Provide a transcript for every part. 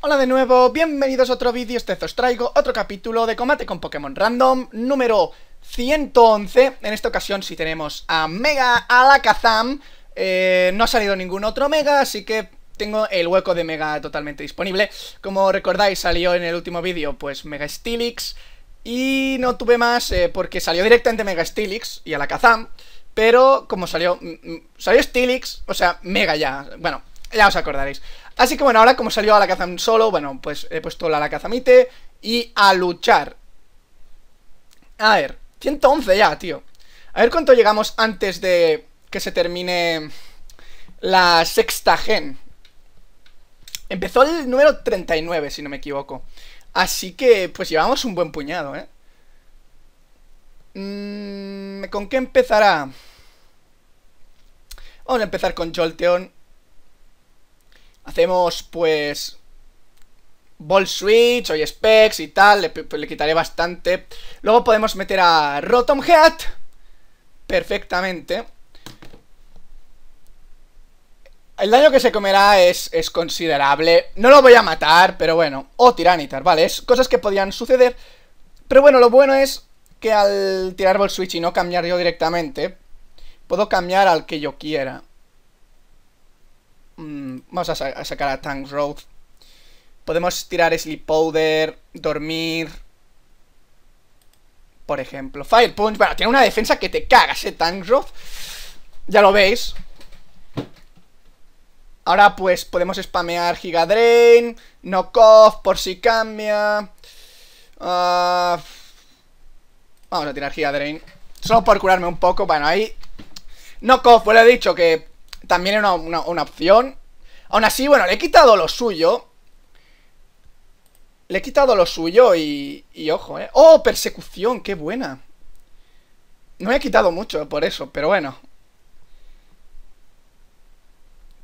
Hola de nuevo, bienvenidos a otro vídeo, este os traigo otro capítulo de combate con Pokémon Random número 111 En esta ocasión si tenemos a Mega Alakazam eh, No ha salido ningún otro Mega, así que tengo el hueco de Mega totalmente disponible Como recordáis salió en el último vídeo pues Mega Steelix Y no tuve más eh, porque salió directamente Mega Steelix y Alakazam pero como salió, mm, mm, salió Steelix, o sea, Mega ya, bueno, ya os acordaréis Así que bueno, ahora como salió a la caza solo, bueno, pues he puesto la cazamite y a luchar. A ver, 111 ya, tío. A ver cuánto llegamos antes de que se termine la sexta gen. Empezó el número 39, si no me equivoco. Así que, pues llevamos un buen puñado, ¿eh? Mm, ¿Con qué empezará? Vamos a empezar con Jolteon Hacemos, pues... Ball Switch, hoy Specs y tal, pues, le, quitaré bastante. Luego podemos meter a Rotom Head. Perfectamente. El daño que se comerá es, es, considerable. No lo voy a matar, pero bueno. O Tiranitar, ¿vale? Es cosas que podían suceder. Pero bueno, lo bueno es que al tirar Ball Switch y no cambiar yo directamente, puedo cambiar al que yo quiera. Mm, vamos a, sacar a Tank Road. Podemos tirar Sleep Powder, dormir... Por ejemplo, Fire Punch. Bueno, tiene una defensa que te cagas, eh, Tank Road. Ya lo veis. Ahora pues podemos spamear Gigadrain, Knockoff por si cambia. Ah, vamos a tirar Gigadrain. Solo por curarme un poco. Bueno, ahí... Knockoff, pues le he dicho que también era una, opción. Aún así, bueno, le he quitado lo suyo. Le he quitado lo suyo y, y ojo, ¿eh? ¡Oh, persecución! ¡Qué buena! No he quitado mucho por eso, pero bueno.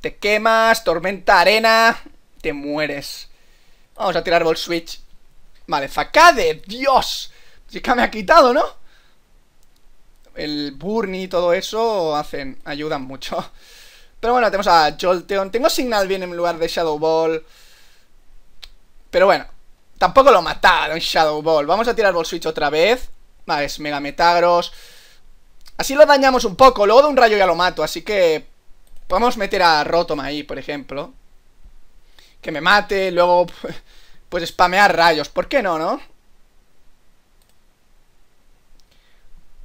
Te quemas, tormenta arena, te mueres. Vamos a tirar el Switch. Vale, de Dios. Chica me ha quitado, ¿no? El Burn y todo eso hacen, ayudan mucho. Pero bueno, tenemos a Jolteon. Tengo Signal bien en lugar de Shadow Ball. Pero bueno, tampoco lo mataron Shadow Ball. Vamos a tirar Ball Switch otra vez. Vale, ah, es Mega Metagross. Así lo dañamos un poco. Luego de un rayo ya lo mato, así que... Podemos meter a Rotom ahí, por ejemplo. Que me mate, luego... Pues spamear rayos. ¿Por qué no, no?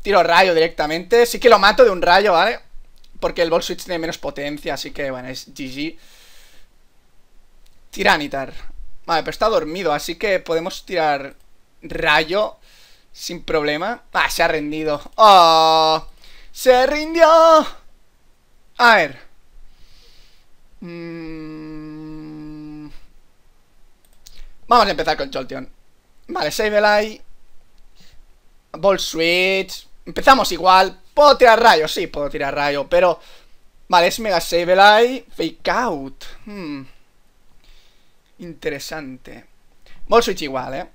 Tiro rayo directamente. Sí que lo mato de un rayo, ¿vale? Porque el Ball Switch tiene menos potencia, así que bueno, es GG. Tiranitar. Vale, pero está dormido, así que podemos tirar rayo sin problema. Ah, se ha rendido. ¡Oh! ¡Se rindió! A ver. Mm. Vamos a empezar con Jolteon. Vale, Sableye. Ball Switch. Empezamos igual, ¿Puedo tirar rayo? Sí, puedo tirar rayo, pero... Vale, es Mega Sableye, Fake Out. Hmm. Interesante. Ball Switch igual, ¿eh?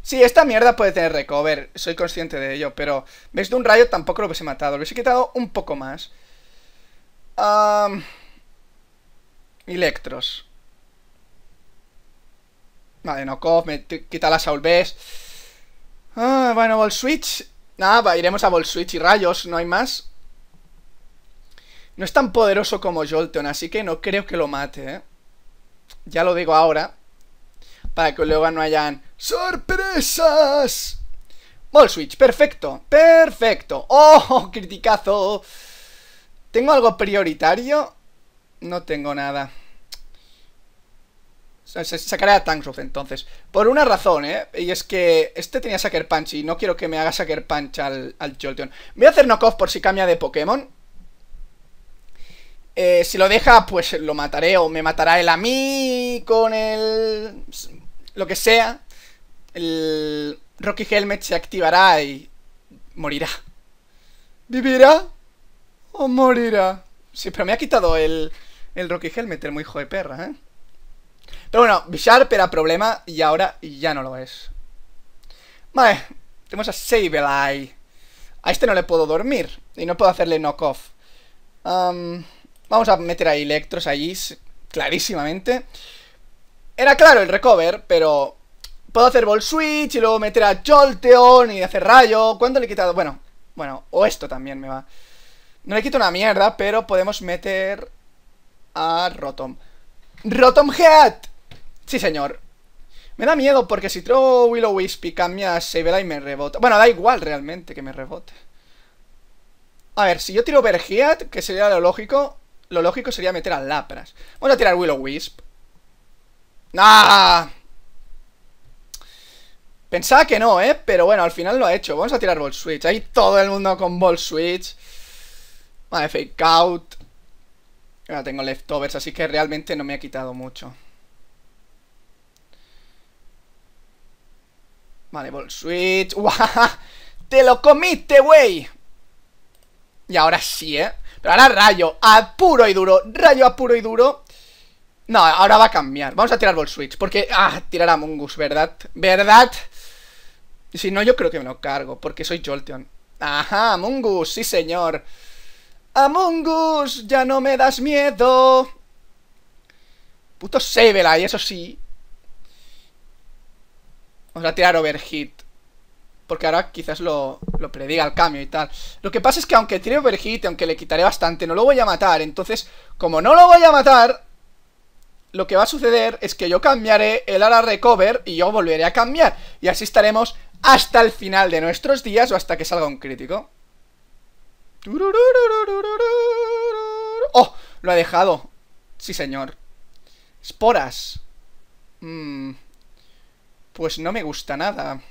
Sí, esta mierda puede tener recover, soy consciente de ello, pero... ¿Ves de un rayo? Tampoco lo hubiese matado, lo hubiese quitado un poco más. Electros. Vale, no me quita la Soul Ah, bueno, Ball Switch Nada, iremos a Volswitch Switch y rayos, no hay más. No es tan poderoso como Jolteon, así que no creo que lo mate, ¿eh? Ya lo digo ahora. Para que luego no hayan sorpresas. Ball perfecto, perfecto. ¡Oh, criticazo! ¿Tengo algo prioritario? No tengo nada. Se sacará a Tanksroft entonces. Por una razón, ¿eh? Y es que este tenía Sucker Punch y no quiero que me haga Sucker Punch al, Jolteon. Voy a hacer Off por si cambia de Pokémon. Eh, si lo deja, pues lo mataré o me matará él a mí con el... Lo que sea. El Rocky Helmet se activará y morirá. ¿Vivirá o morirá? Sí, pero me ha quitado el, el Rocky Helmet, el muy hijo de perra, ¿eh? Pero bueno, Bisharp era problema y ahora ya no lo es. Vale, tenemos a Sableye. A este no le puedo dormir y no puedo hacerle knock vamos a meter a Electros allí, clarísimamente. Era claro el recover, pero puedo hacer Ball Switch y luego meter a Jolteon y hacer Rayo. ¿Cuánto le he quitado? Bueno, bueno, o esto también me va. No le quito una mierda, pero podemos meter a Rotom. ¡Rotom Head! Sí, señor. Me da miedo porque si tiro Willow Wisp y cambia a y me rebota. Bueno, da igual realmente que me rebote. A ver, si yo tiro Bergiat, que sería lo lógico, lo lógico sería meter a Lapras. Vamos a tirar Willow Wisp. nah Pensaba que no, ¿eh? Pero bueno, al final lo ha hecho. Vamos a tirar Ball Switch. Ahí todo el mundo con Ball Switch. Vale, Fake Out. Ahora tengo Leftovers, así que realmente no me ha quitado mucho. Vale, Ball Switch. ¡Te lo comiste, güey! Y ahora sí, ¿eh? Pero ahora rayo, a puro y duro. Rayo a puro y duro. No, ahora va a cambiar. Vamos a tirar Ball Switch. Porque, ah, tirar a Mungus, ¿verdad? ¿Verdad? Y si no, yo creo que me lo cargo. Porque soy Jolteon. Ajá, Mungus, sí señor. Amungus, ya no me das miedo. Puto Sableye, eso sí. Vamos a tirar overheat. Porque ahora quizás lo, prediga el cambio y tal. Lo que pasa es que aunque tire overheat, aunque le quitaré bastante, no lo voy a matar. Entonces, como no lo voy a matar, lo que va a suceder es que yo cambiaré el ala recover y yo volveré a cambiar. Y así estaremos hasta el final de nuestros días o hasta que salga un crítico. ¡Oh! Lo ha dejado. Sí, señor. Esporas. Mmm... Pues no me gusta nada.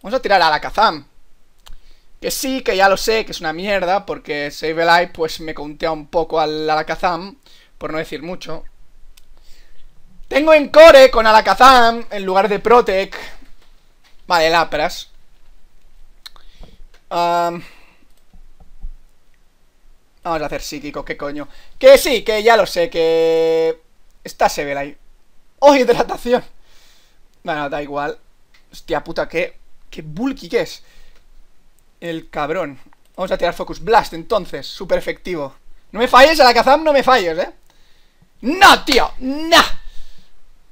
Vamos a tirar a la Kazam. Que sí, que ya lo sé, que es una mierda, porque Save pues me contea un poco al Alakazam, por no decir mucho. Tengo en core eh, con Alakazam en lugar de Protec. Vale, Lapras. Vamos a hacer psíquico, qué coño. Que sí, que ya lo sé, que... Está Save ¡Oh, hidratación! Bueno, da igual. Hostia puta, qué, qué bulky que es. El cabrón. Vamos a tirar Focus Blast, entonces. Super efectivo. No me falles, a la Kazam no me falles, ¿eh? ¡No, tío! ¡No!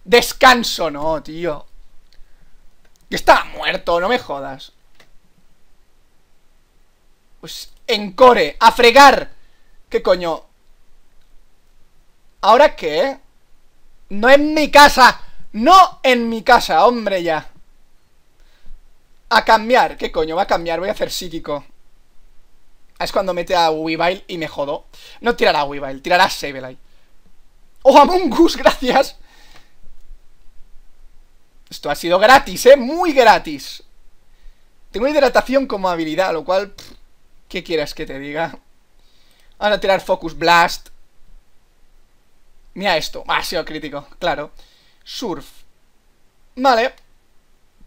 Descanso, no, tío. Está muerto, no me jodas. Pues encore, a fregar. ¿Qué coño? ¿Ahora qué? No es mi casa. No en mi casa, hombre ya. A cambiar. ¿Qué coño? Va a cambiar. Voy a hacer psíquico. Es cuando mete a Weavile y me jodo. No tirará a Weavile, tirará a Sableye. ¡Oh, Us, ¡Gracias! Esto ha sido gratis, ¿eh? Muy gratis. Tengo hidratación como habilidad, lo cual... ¿Qué quieras que te diga? a tirar Focus Blast. Mira esto. Ah, ha sido crítico, claro. Surf. Vale.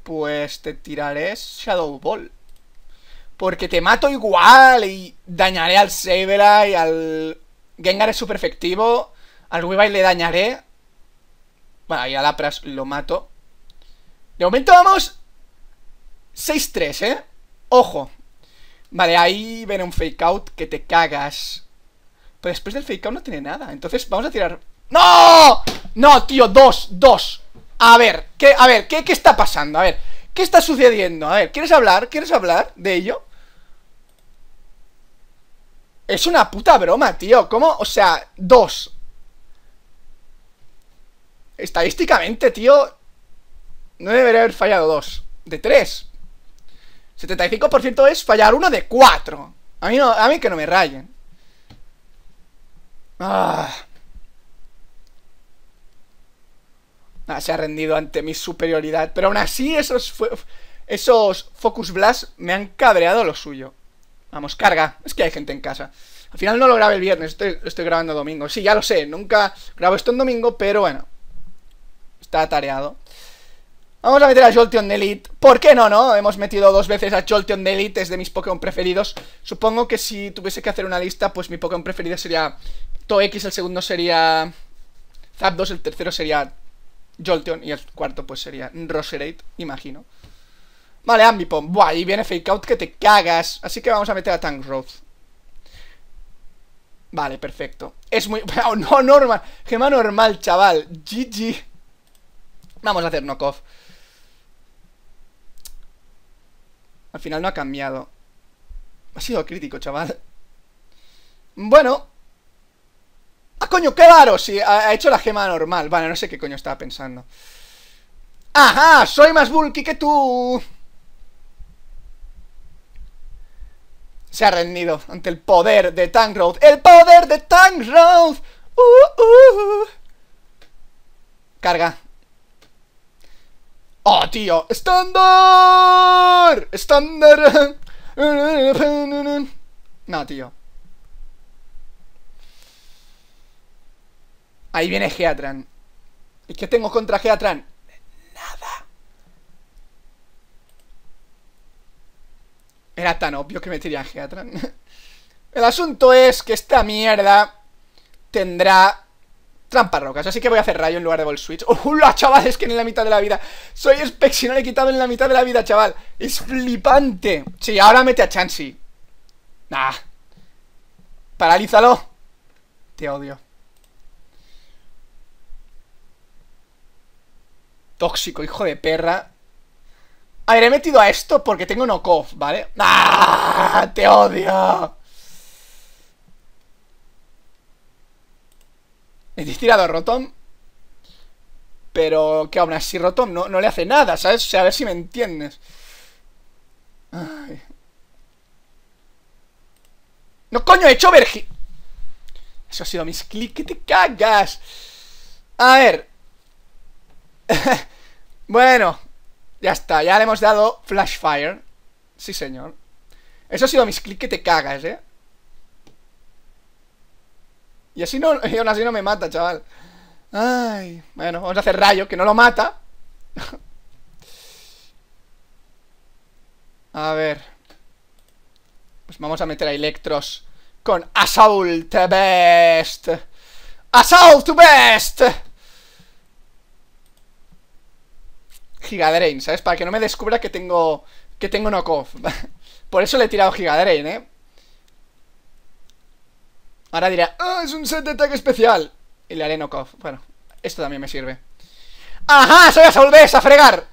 Pues te tiraré Shadow Ball. Porque te mato igual y dañaré al Y al Gengar es super efectivo, al Weavile le dañaré. Bueno, y a Lapras lo mato. De momento vamos 6-3, ¿eh? Ojo. Vale, ahí viene un fake out que te cagas. Pero después del fake out no tiene nada. Entonces vamos a tirar ¡No! No, tío, dos, dos A ver, ¿qué, a ver, ¿qué, está pasando? A ver, ¿qué está sucediendo? A ver, ¿quieres hablar? ¿Quieres hablar de ello? Es una puta broma, tío ¿Cómo? O sea, dos Estadísticamente, tío No debería haber fallado dos De tres 75% es fallar uno de cuatro A mí, no, a mí que no me rayen Ah... Nada, ah, se ha rendido ante mi superioridad. Pero aún así, esos, esos Focus Blast me han cabreado lo suyo. Vamos, carga. Es que hay gente en casa. Al final no lo grabé el viernes, estoy, grabando domingo. Sí, ya lo sé, nunca grabo esto en domingo, pero bueno. Está tareado. Vamos a meter a Jolteon de Elite. ¿Por qué no, no? Hemos metido dos veces a Jolteon de Elite, es de mis Pokémon preferidos. Supongo que si tuviese que hacer una lista, pues mi Pokémon preferido sería Tox, el segundo sería Zapdos, el tercero sería Jolteon. Y el cuarto, pues sería Roserade, imagino. Vale, Ambipom. Buah, y viene Fake Out que te cagas. Así que vamos a meter a Tank Roth. Vale, perfecto. Es muy... Oh, no, normal. Gema normal, chaval. GG. Vamos a hacer knockoff. Al final no ha cambiado. Ha sido crítico, chaval. Bueno, ¡Ah, coño, qué raro! Sí, ha, hecho la gema normal. Vale, no sé qué coño estaba pensando. ¡Ajá! ¡Soy más bulky que tú! Se ha rendido ante el poder de road ¡El poder de Tank uh, uh, uh, Carga. ¡Oh, tío! ¡Estándar! ¡Estándar! No, tío. Ahí viene Geatran. ¿Y qué tengo contra Geatran? Nada. Era tan obvio que me tiría Geatran. El asunto es que esta mierda tendrá Trampas rocas, así que voy a hacer rayo en lugar de Ball Switch. ¡Hola, chaval! Es que en la mitad de la vida. Soy Specs y no le he quitado en la mitad de la vida, chaval. Es flipante. Sí, ahora mete a Chansey. Nah. Paralízalo. Te odio. Tóxico, hijo de perra. A ver, he metido a esto porque tengo cough, ¿vale? ¡Ah! ¡Te odio! He tirado a Rotom. Pero que aún así Rotom no, no le hace nada, ¿sabes? O sea, a ver si me entiendes. Ay. No, coño, he hecho vergi... Eso ha sido mis clics. ¡Que te cagas! A ver, bueno, ya está, ya le hemos dado flash fire. Sí, señor. Eso ha sido mis clics que te cagas, ¿eh? Y así no, aún así no me mata, chaval. Ay, bueno, vamos a hacer rayo, que no lo mata. a ver. Pues vamos a meter a Electros con Assault Best. Assault Best. Gigadrain, ¿sabes? Para que no me descubra que tengo que tengo knockoff. Por eso le he tirado Gigadrain, ¿eh? Ahora dirá, ¡Ah, es un set de ataque especial! Y le haré knockoff. Bueno, esto también me sirve. ¡Ajá! ¡Soy a volver a fregar!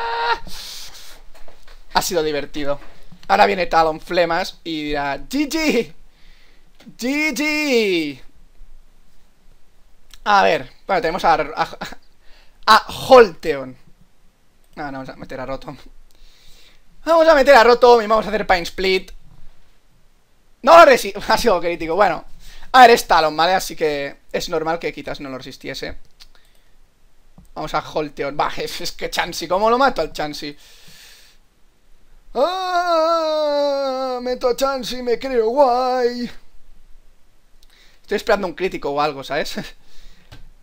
ha sido divertido. Ahora viene Talon Flemas y dirá, ¡GG! ¡GG! A ver, bueno, tenemos a a Holteon. Ah, no, vamos a meter a Rotom. Vamos a meter a Rotom y vamos a hacer Pine Split. No lo resistí, Ha sido crítico. Bueno. A ver, es Talon, ¿vale? Así que es normal que quizás no lo resistiese. Vamos a Holteon. Va, es, es que Chansey. ¿Cómo lo mato al Chansey? ¡Ah! Meto a Chansey, me creo guay. Estoy esperando un crítico o algo, ¿sabes?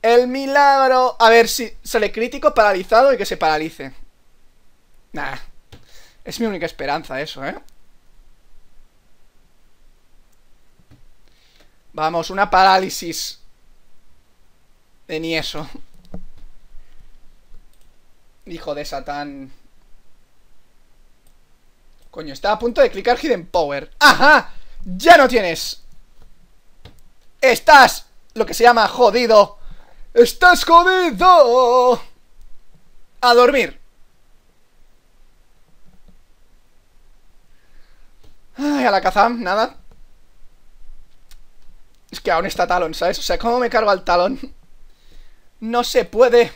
El milagro. A ver si sale crítico, paralizado y que se paralice. Nah. Es mi única esperanza eso, ¿eh? Vamos, una parálisis. De ni eso. Hijo de Satán. Coño, está a punto de clicar Hidden Power. ¡Ajá! ¡Ya no tienes! Estás lo que se llama jodido. ¡Estás jodido! A dormir. Ay, a la caza, nada. Es que aún está talón, ¿sabes? O sea, ¿cómo me cargo el talón? No se puede.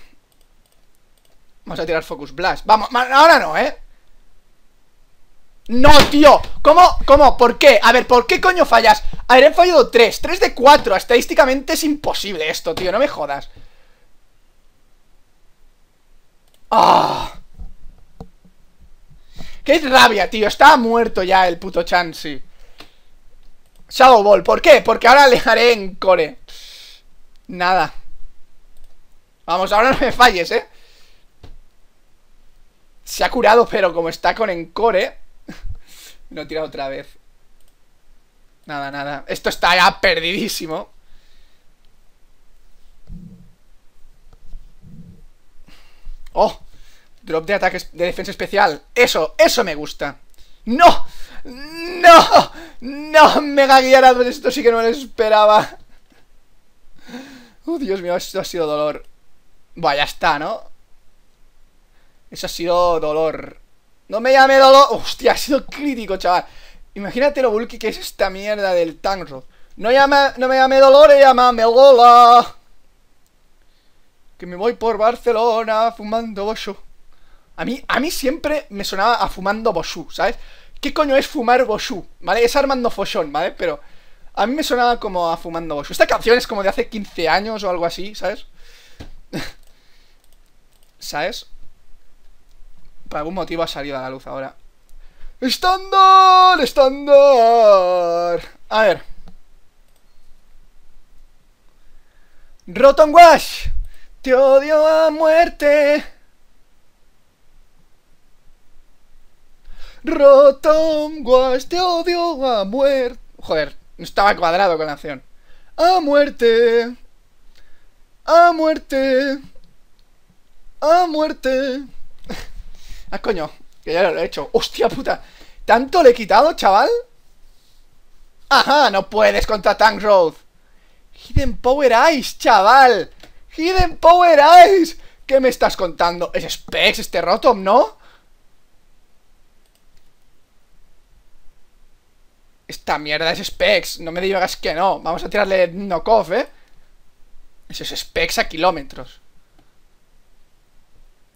Vamos a tirar Focus Blast. Vamos, ahora no, ¿eh? No, tío, ¿cómo? ¿Cómo? ¿Por qué? A ver, ¿por qué coño fallas? A ver, fallado 3, 3 de 4 Estadísticamente es imposible esto, tío, no me jodas ¡Ah! ¡Qué rabia, tío! Está muerto ya el puto Chansey Shadow Ball, ¿por qué? Porque ahora le haré en core Nada Vamos, ahora no me falles, ¿eh? Se ha curado, pero como está con Encore lo he tirado otra vez. Nada, nada. Esto está ya perdidísimo. ¡Oh! Drop de ataque de defensa especial. ¡Eso! ¡Eso me gusta! ¡No! ¡No! ¡No! ¡Mega guiarado! Esto sí que no me lo esperaba. Oh, Dios mío! Esto ha sido dolor. Vaya, ya está, ¿no? Eso ha sido dolor. No me llame Dolor... Hostia, ha sido crítico, chaval. Imagínate lo bulky que es esta mierda del tangro No, no me llame dolor, llámame Lola. Que me voy por Barcelona fumando boshu. A mí, a mí siempre me sonaba a fumando boshu, ¿sabes? ¿Qué coño es fumar boshu? ¿Vale? Es Armando foshón, ¿vale? Pero a mí me sonaba como a fumando boshu. Esta canción es como de hace 15 años o algo así, ¿sabes? ¿Sabes? por algún motivo ha salido a la luz ahora. ¡Estándar! ¡Estándar! A ver. Rotten te odio a muerte. Rotom Wash, te odio a muerte. Joder, estaba cuadrado con la acción. A muerte. A muerte. A muerte. Ah, coño, que ya lo he hecho. ¡Hostia puta! ¿Tanto le he quitado, chaval? ¡Ajá! ¡No puedes contra Tank Road! ¡Hidden Power Eyes, chaval! ¡Hidden Power Eyes, ¿Qué me estás contando? ¿Es Specs este Rotom, no? Esta mierda es Specs, no me digas que no. Vamos a tirarle knockoff, ¿eh? Eso es Specs a kilómetros.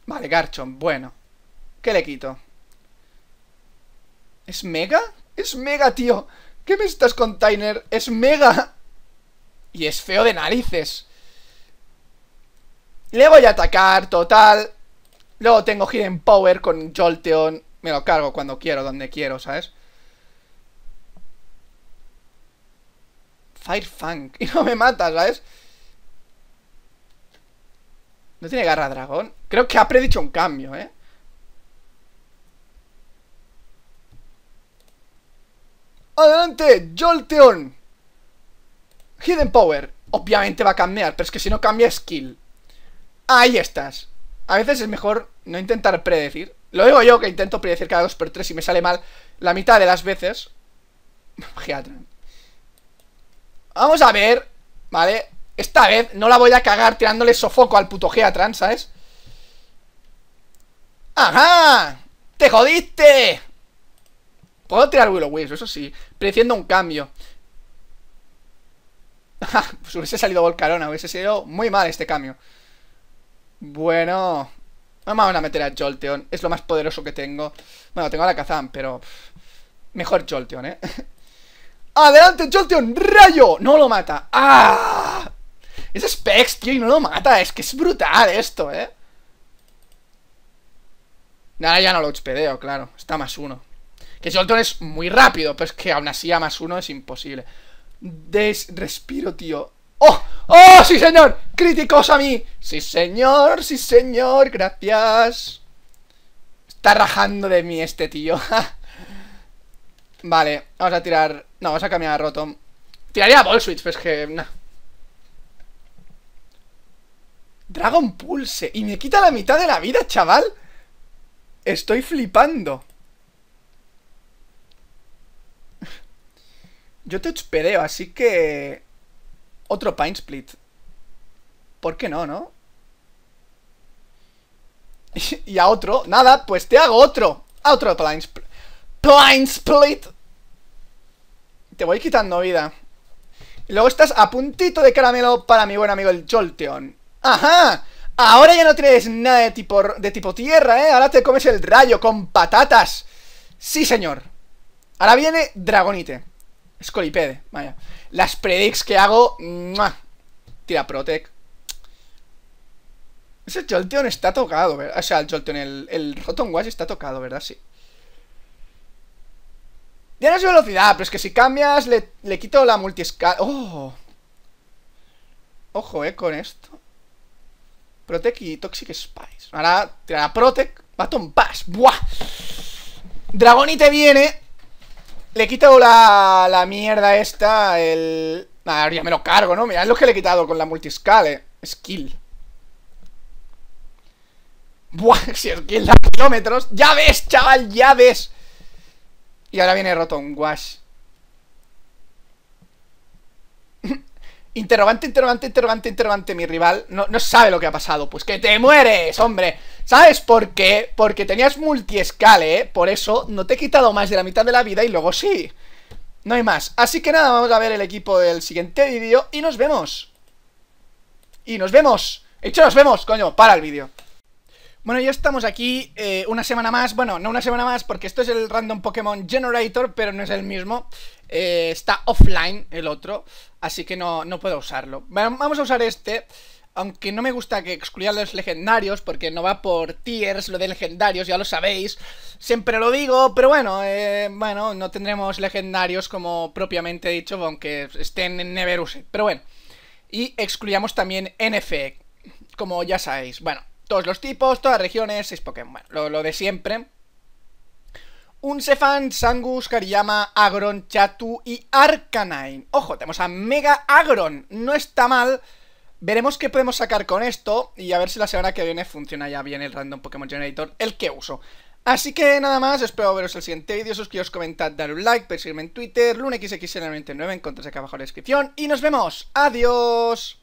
Vale, Garchomp, bueno. ¿Qué le quito? ¿Es mega? ¡Es mega, tío! ¿Qué me estás container? ¡Es mega! Y es feo de narices Le voy a atacar, total Luego tengo Hidden Power con Jolteon Me lo cargo cuando quiero, donde quiero, ¿sabes? Fire Y no me mata, ¿sabes? No tiene garra dragón Creo que ha predicho un cambio, ¿eh? Adelante, Jolteon. Hidden Power. Obviamente va a cambiar, pero es que si no cambia skill. Ahí estás. A veces es mejor no intentar predecir. Lo digo yo que intento predecir cada 2x3 y me sale mal la mitad de las veces. Vamos a ver, ¿vale? Esta vez no la voy a cagar tirándole sofoco al puto Geatran, ¿sabes? ¡Ajá! ¡Te jodiste! Puedo tirar Willow Wisp, eso sí. preciendo un cambio. pues hubiese salido Volcarona, hubiese sido muy mal este cambio. Bueno. Vamos a meter a Jolteon, es lo más poderoso que tengo. Bueno, tengo a la Kazan, pero... Mejor Jolteon, ¿eh? ¡Adelante, Jolteon! ¡Rayo! No lo mata. ¡Ah! Es Specs, tío, y no lo mata. Es que es brutal esto, ¿eh? Nada, ya no lo expedeo, claro. Está más uno. Que Jolton es muy rápido, pero es que aún así a más uno es imposible. Desrespiro, tío. ¡Oh! ¡Oh, sí, señor! ¡Críticos a mí! ¡Sí, señor! ¡Sí, señor! ¡Gracias! Está rajando de mí este tío. vale, vamos a tirar... No, vamos a cambiar a Rotom. Tiraría a Ball pero es que... Dragon Pulse. Y me quita la mitad de la vida, chaval. Estoy flipando. Yo te hospedeo, así que... Otro Pine Split. ¿Por qué no, no? y a otro, nada, pues te hago otro. A otro Pine Split. Pine Split. Te voy quitando vida. luego estás a puntito de caramelo para mi buen amigo el Jolteon. ¡Ajá! Ahora ya no tienes nada de tipo, de tipo tierra, ¿eh? Ahora te comes el rayo con patatas. Sí, señor. Ahora viene Dragonite. Scolipede vaya. Las predicts que hago... Tira Protec. Ese Jolteon está tocado, ¿verdad? O sea, el Jolteon, el, Rotom Wash está tocado, ¿verdad? Sí. Ya no es velocidad, pero es que si cambias le, quito la multi ¡Oh! Ojo, eh, con esto. Protec y Toxic Spice. Ahora tira Protec, Baton Pass. ¡Buah! Dragonite viene. Le he quitado la, la mierda esta, el... Nada, ya me lo cargo, ¿no? Mirad lo que le he quitado con la multiscale. Skill. Buah, si skill da kilómetros. ¡Ya ves, chaval! ¡Ya ves! Y ahora viene rotón. guash. Interrogante, interrogante, interrogante, interrogante, mi rival. No, no sabe lo que ha pasado. Pues que te mueres, hombre. ¿Sabes por qué? Porque tenías multiescale, ¿eh? Por eso no te he quitado más de la mitad de la vida y luego sí. No hay más. Así que nada, vamos a ver el equipo del siguiente vídeo y nos vemos. Y nos vemos. Hecho, nos vemos, coño, para el vídeo. Bueno, ya estamos aquí eh, una semana más, bueno, no una semana más porque esto es el Random Pokémon Generator, pero no es el mismo, eh, está offline el otro, así que no, no puedo usarlo. vamos a usar este, aunque no me gusta que excluyan los legendarios, porque no va por tiers lo de legendarios, ya lo sabéis, siempre lo digo, pero bueno, eh, bueno, no tendremos legendarios como propiamente dicho, aunque estén en Neveruse, pero bueno. Y excluyamos también NF, e, como ya sabéis, bueno, todos los tipos, todas las regiones, es Pokémon, lo, de siempre. Un Sefan, Sangus, Kariyama, Agron, Chatu y Arcanine. Ojo, tenemos a Mega Agron. No está mal, Veremos qué podemos sacar con esto y a ver si la semana que viene funciona ya bien el Random Pokémon Generator, el que uso. Así que nada más, espero veros el siguiente vídeo, suscribiros, comentad, dar un like, perseguirme en Twitter, lunexxl99, encontráis acá abajo en la descripción y nos vemos, adiós.